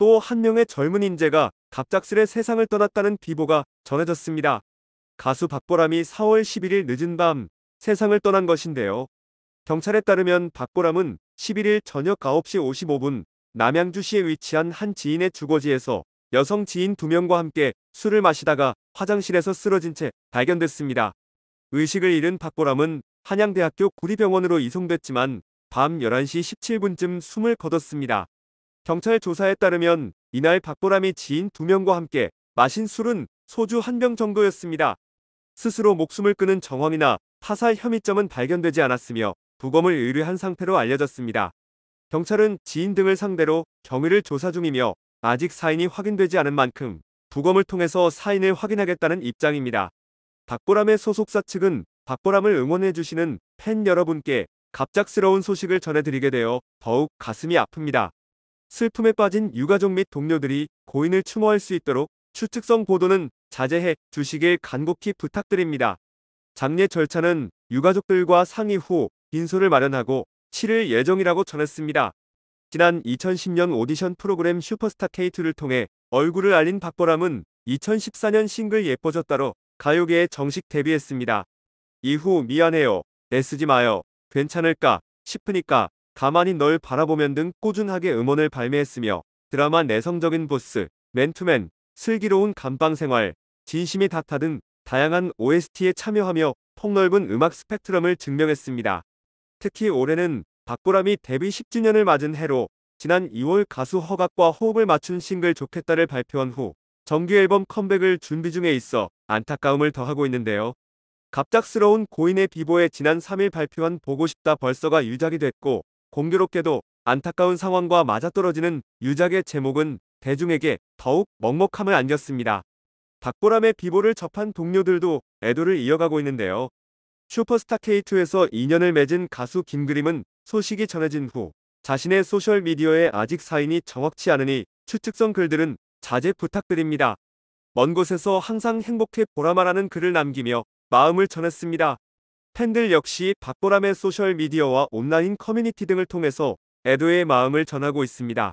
또 한 명의 젊은 인재가 갑작스레 세상을 떠났다는 비보가 전해졌습니다. 가수 박보람이 4월 11일 늦은 밤 세상을 떠난 것인데요. 경찰에 따르면 박보람은 11일 저녁 9시 55분 남양주시에 위치한 한 지인의 주거지에서 여성 지인 2명과 함께 술을 마시다가 화장실에서 쓰러진 채 발견됐습니다. 의식을 잃은 박보람은 한양대학교 구리병원으로 이송됐지만 밤 11시 17분쯤 숨을 거뒀습니다. 경찰 조사에 따르면 이날 박보람이 지인 2명과 함께 마신 술은 소주 한 병 정도였습니다. 스스로 목숨을 끊은 정황이나 타살 혐의점은 발견되지 않았으며 부검을 의뢰한 상태로 알려졌습니다. 경찰은 지인 등을 상대로 경위를 조사 중이며 아직 사인이 확인되지 않은 만큼 부검을 통해서 사인을 확인하겠다는 입장입니다. 박보람의 소속사 측은 박보람을 응원해주시는 팬 여러분께 갑작스러운 소식을 전해드리게 되어 더욱 가슴이 아픕니다. 슬픔에 빠진 유가족 및 동료들이 고인을 추모할 수 있도록 추측성 보도는 자제해 주시길 간곡히 부탁드립니다. 장례 절차는 유가족들과 상의 후 빈소를 마련하고 치를 예정이라고 전했습니다. 지난 2010년 오디션 프로그램 슈퍼스타 K2를 통해 얼굴을 알린 박보람은 2014년 싱글 예뻐졌다로 가요계에 정식 데뷔했습니다. 이후 미안해요, 애쓰지 마요, 괜찮을까 싶으니까 가만히 널 바라보면 등 꾸준하게 음원을 발매했으며 드라마 내성적인 보스, 맨투맨, 슬기로운 감방 생활, 진심이 탓하 등 다양한 OST에 참여하며 폭넓은 음악 스펙트럼을 증명했습니다. 특히 올해는 박보람이 데뷔 10주년을 맞은 해로 지난 2월 가수 허각과 호흡을 맞춘 싱글 좋겠다를 발표한 후 정규 앨범 컴백을 준비 중에 있어 안타까움을 더하고 있는데요. 갑작스러운 고인의 비보에 지난 3일 발표한 보고 싶다 벌써가 유작이 됐고 공교롭게도 안타까운 상황과 맞아떨어지는 유작의 제목은 대중에게 더욱 먹먹함을 안겼습니다. 박보람의 비보를 접한 동료들도 애도를 이어가고 있는데요. 슈퍼스타 K2에서 인연을 맺은 가수 김그림은 소식이 전해진 후 자신의 소셜미디어에 아직 사인이 정확치 않으니 추측성 글들은 자제 부탁드립니다. 먼 곳에서 항상 행복해 보라마라는 글을 남기며 마음을 전했습니다. 팬들 역시 박보람의 소셜미디어와 온라인 커뮤니티 등을 통해서 애도의 마음을 전하고 있습니다.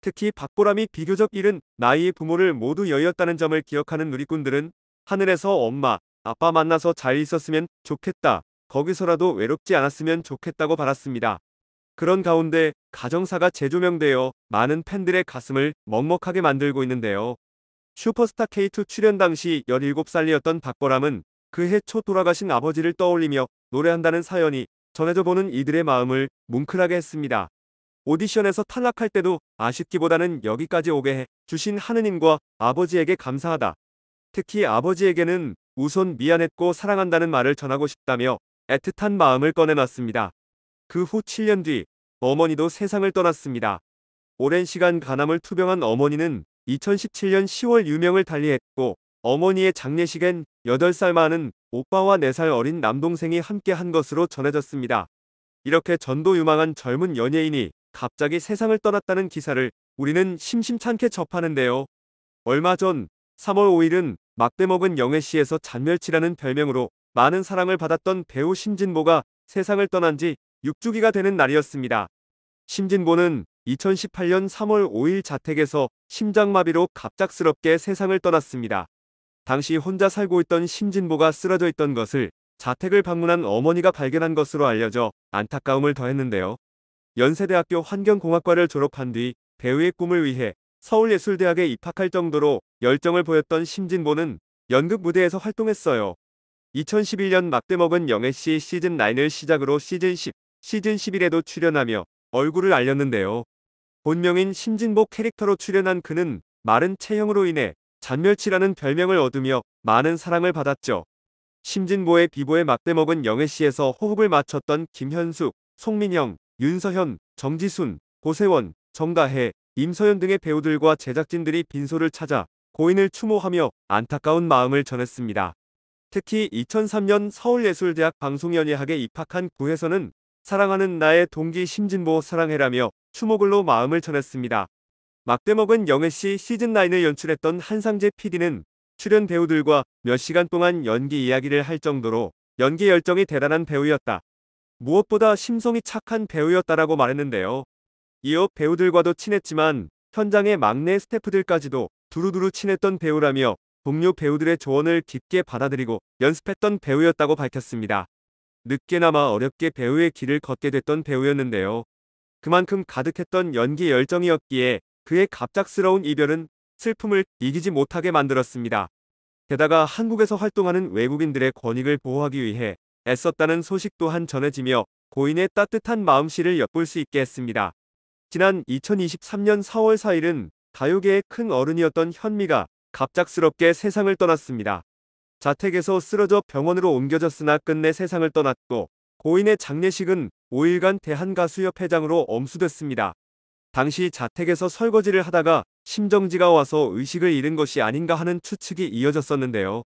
특히 박보람이 비교적 이른 나이의 부모를 모두 여였다는 점을 기억하는 누리꾼들은 하늘에서 엄마, 아빠 만나서 잘 있었으면 좋겠다. 거기서라도 외롭지 않았으면 좋겠다고 바랐습니다. 그런 가운데 가정사가 재조명되어 많은 팬들의 가슴을 먹먹하게 만들고 있는데요. 슈퍼스타 K2 출연 당시 17살이었던 박보람은 그해초 돌아가신 아버지를 떠올리며 노래한다는 사연이 전해져 보는 이들의 마음을 뭉클하게 했습니다. 오디션에서 탈락할 때도 아쉽기보다는 여기까지 오게 해 주신 하느님과 아버지에게 감사하다. 특히 아버지에게는 우선 미안했고 사랑한다는 말을 전하고 싶다며 애틋한 마음을 꺼내놨습니다. 그 후 7년 뒤 어머니도 세상을 떠났습니다. 오랜 시간 가남을 투병한 어머니는 2017년 10월 유명을 달리했고 어머니의 장례식엔 8살 많은 오빠와 4살 어린 남동생이 함께 한 것으로 전해졌습니다. 이렇게 전도 유망한 젊은 연예인이 갑자기 세상을 떠났다는 기사를 우리는 심심찮게 접하는데요. 얼마 전 3월 5일은 막대먹은 영애씨에서 잔멸치라는 별명으로 많은 사랑을 받았던 배우 심진보가 세상을 떠난 지 6주기가 되는 날이었습니다. 심진보는 2018년 3월 5일 자택에서 심장마비로 갑작스럽게 세상을 떠났습니다. 당시 혼자 살고 있던 심진보가 쓰러져 있던 것을 자택을 방문한 어머니가 발견한 것으로 알려져 안타까움을 더했는데요. 연세대학교 환경공학과를 졸업한 뒤 배우의 꿈을 위해 서울예술대학에 입학할 정도로 열정을 보였던 심진보는 연극 무대에서 활동했어요. 2011년 막대먹은 영애씨 시즌9을 시작으로 시즌10, 시즌11에도 출연하며 얼굴을 알렸는데요. 본명인 심진보 캐릭터로 출연한 그는 마른 체형으로 인해 잔멸치라는 별명을 얻으며 많은 사랑을 받았죠. 심진보의 비보에 맞대먹은 영애씨에서 호흡을 맞췄던 김현숙, 송민영, 윤서현, 정지순, 고세원, 정다혜, 임서현 등의 배우들과 제작진들이 빈소를 찾아 고인을 추모하며 안타까운 마음을 전했습니다. 특히 2003년 서울예술대학 방송연예학에 입학한 구혜선은 사랑하는 나의 동기 심진보 사랑해라며 추모글로 마음을 전했습니다. 막대먹은 영애씨 시즌9을 연출했던 한상재 PD는 출연 배우들과 몇 시간 동안 연기 이야기를 할 정도로 연기 열정이 대단한 배우였다. 무엇보다 심성이 착한 배우였다라고 말했는데요. 이어 배우들과도 친했지만 현장의 막내 스태프들까지도 두루두루 친했던 배우라며 동료 배우들의 조언을 깊게 받아들이고 연습했던 배우였다고 밝혔습니다. 늦게나마 어렵게 배우의 길을 걷게 됐던 배우였는데요. 그만큼 가득했던 연기 열정이었기에 그의 갑작스러운 이별은 슬픔을 이기지 못하게 만들었습니다. 게다가 한국에서 활동하는 외국인들의 권익을 보호하기 위해 애썼다는 소식 또한 전해지며 고인의 따뜻한 마음씨를 엿볼 수 있게 했습니다. 지난 2023년 4월 4일은 가요계의 큰 어른이었던 현미가 갑작스럽게 세상을 떠났습니다. 자택에서 쓰러져 병원으로 옮겨졌으나 끝내 세상을 떠났고 고인의 장례식은 5일간 대한가수협회장으로 엄수됐습니다. 당시 자택에서 설거지를 하다가 심정지가 와서 의식을 잃은 것이 아닌가 하는 추측이 이어졌었는데요.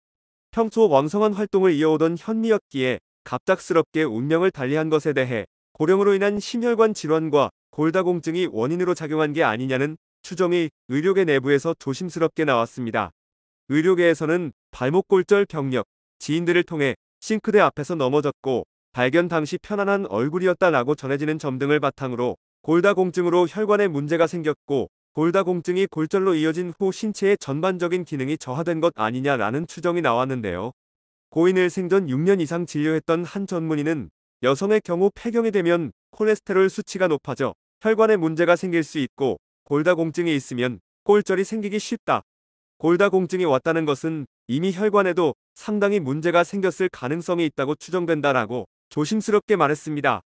평소 왕성한 활동을 이어오던 현미였기에 갑작스럽게 운명을 달리한 것에 대해 고령으로 인한 심혈관 질환과 골다공증이 원인으로 작용한 게 아니냐는 추정이 의료계 내부에서 조심스럽게 나왔습니다. 의료계에서는 발목골절 병력, 지인들을 통해 싱크대 앞에서 넘어졌고 발견 당시 편안한 얼굴이었다라고 전해지는 점 등을 바탕으로 골다공증으로 혈관에 문제가 생겼고 골다공증이 골절로 이어진 후 신체의 전반적인 기능이 저하된 것 아니냐라는 추정이 나왔는데요. 고인을 생전 6년 이상 진료했던 한 전문의는 여성의 경우 폐경이 되면 콜레스테롤 수치가 높아져 혈관에 문제가 생길 수 있고 골다공증이 있으면 골절이 생기기 쉽다. 골다공증이 왔다는 것은 이미 혈관에도 상당히 문제가 생겼을 가능성이 있다고 추정된다라고 조심스럽게 말했습니다.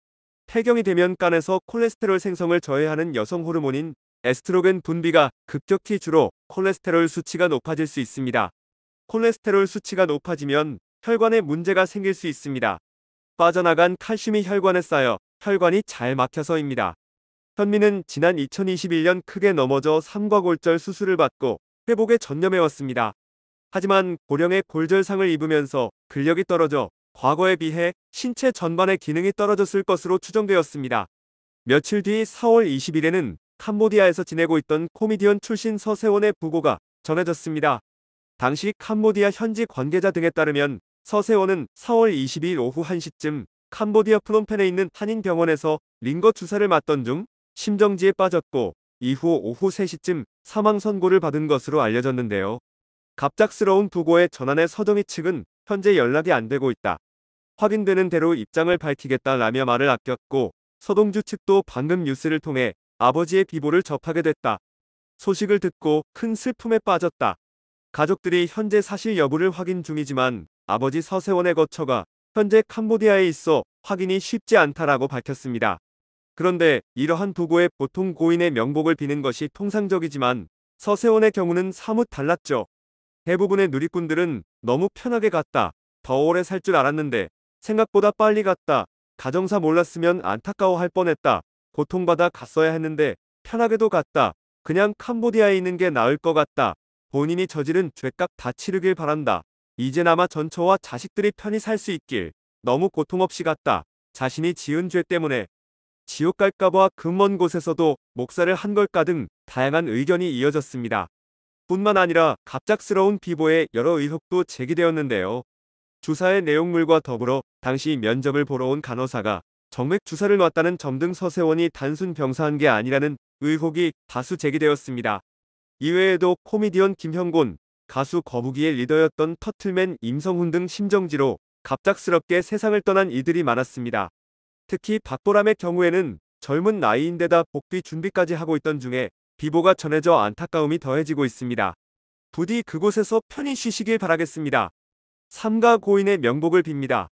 폐경이 되면 간에서 콜레스테롤 생성을 저해하는 여성 호르몬인 에스트로겐 분비가 급격히 줄어 콜레스테롤 수치가 높아질 수 있습니다. 콜레스테롤 수치가 높아지면 혈관에 문제가 생길 수 있습니다. 빠져나간 칼슘이 혈관에 쌓여 혈관이 잘 막혀서입니다. 현미는 지난 2021년 크게 넘어져 삼과골절 수술을 받고 회복에 전념해왔습니다. 하지만 고령의 골절상을 입으면서 근력이 떨어져 과거에 비해 신체 전반의 기능이 떨어졌을 것으로 추정되었습니다. 며칠 뒤 4월 20일에는 캄보디아에서 지내고 있던 코미디언 출신 서세원의 부고가 전해졌습니다. 당시 캄보디아 현지 관계자 등에 따르면 서세원은 4월 22일 오후 1시쯤 캄보디아 프놈펜에 있는 한인병원에서 링거 주사를 맞던 중 심정지에 빠졌고 이후 오후 3시쯤 사망 선고를 받은 것으로 알려졌는데요. 갑작스러운 부고의 전환에 서정희 측은 현재 연락이 안 되고 있다. 확인되는 대로 입장을 밝히겠다라며 말을 아꼈고 서동주 측도 방금 뉴스를 통해 아버지의 비보를 접하게 됐다. 소식을 듣고 큰 슬픔에 빠졌다. 가족들이 현재 사실 여부를 확인 중이지만 아버지 서세원의 거처가 현재 캄보디아에 있어 확인이 쉽지 않다라고 밝혔습니다. 그런데 이러한 도구에 보통 고인의 명복을 비는 것이 통상적이지만 서세원의 경우는 사뭇 달랐죠. 대부분의 누리꾼들은 너무 편하게 갔다. 더 오래 살 줄 알았는데 생각보다 빨리 갔다. 가정사 몰랐으면 안타까워할 뻔했다. 고통받아 갔어야 했는데 편하게도 갔다. 그냥 캄보디아에 있는 게 나을 것 같다. 본인이 저지른 죄값 다 치르길 바란다. 이제나마 전처와 자식들이 편히 살 수 있길. 너무 고통 없이 갔다. 자신이 지은 죄 때문에 지옥 갈까봐 금 먼 곳에서도 목사를 한 걸까 등 다양한 의견이 이어졌습니다. 뿐만 아니라 갑작스러운 비보에 여러 의혹도 제기되었는데요. 주사의 내용물과 더불어 당시 면접을 보러 온 간호사가 정맥 주사를 놨다는 점등 서세원이 단순 병사한 게 아니라는 의혹이 다수 제기되었습니다. 이외에도 코미디언 김형곤, 가수 거북이의 리더였던 터틀맨 임성훈 등 심정지로 갑작스럽게 세상을 떠난 이들이 많았습니다. 특히 박보람의 경우에는 젊은 나이인데다 복귀 준비까지 하고 있던 중에 비보가 전해져 안타까움이 더해지고 있습니다. 부디 그곳에서 편히 쉬시길 바라겠습니다. 삼가 고인의 명복을 빕니다.